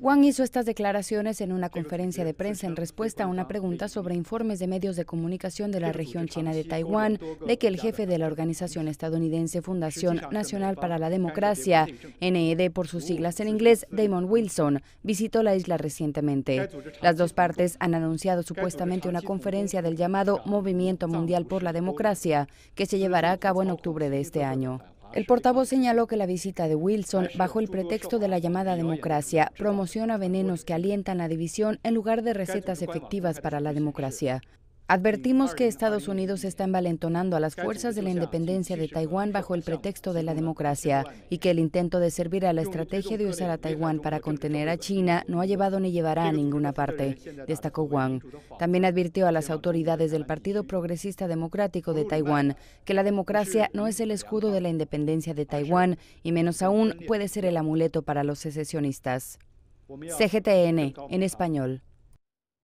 Wang hizo estas declaraciones en una conferencia de prensa en respuesta a una pregunta sobre informes de medios de comunicación de la región china de Taiwán de que el jefe de la organización estadounidense Fundación Nacional para la Democracia, NED por sus siglas en inglés, Damon Wilson, visitó la isla recientemente. Las dos partes han anunciado supuestamente una conferencia del llamado Movimiento Mundial por la Democracia que se llevará a cabo en octubre de este año. El portavoz señaló que la visita de Wilson, bajo el pretexto de la llamada democracia, promociona venenos que alientan la división en lugar de recetas efectivas para la democracia. Advertimos que Estados Unidos está envalentonando a las fuerzas de la independencia de Taiwán bajo el pretexto de la democracia y que el intento de servir a la estrategia de usar a Taiwán para contener a China no ha llevado ni llevará a ninguna parte, destacó Wang. También advirtió a las autoridades del Partido Progresista Democrático de Taiwán que la democracia no es el escudo de la independencia de Taiwán y menos aún puede ser el amuleto para los secesionistas. CGTN, en español.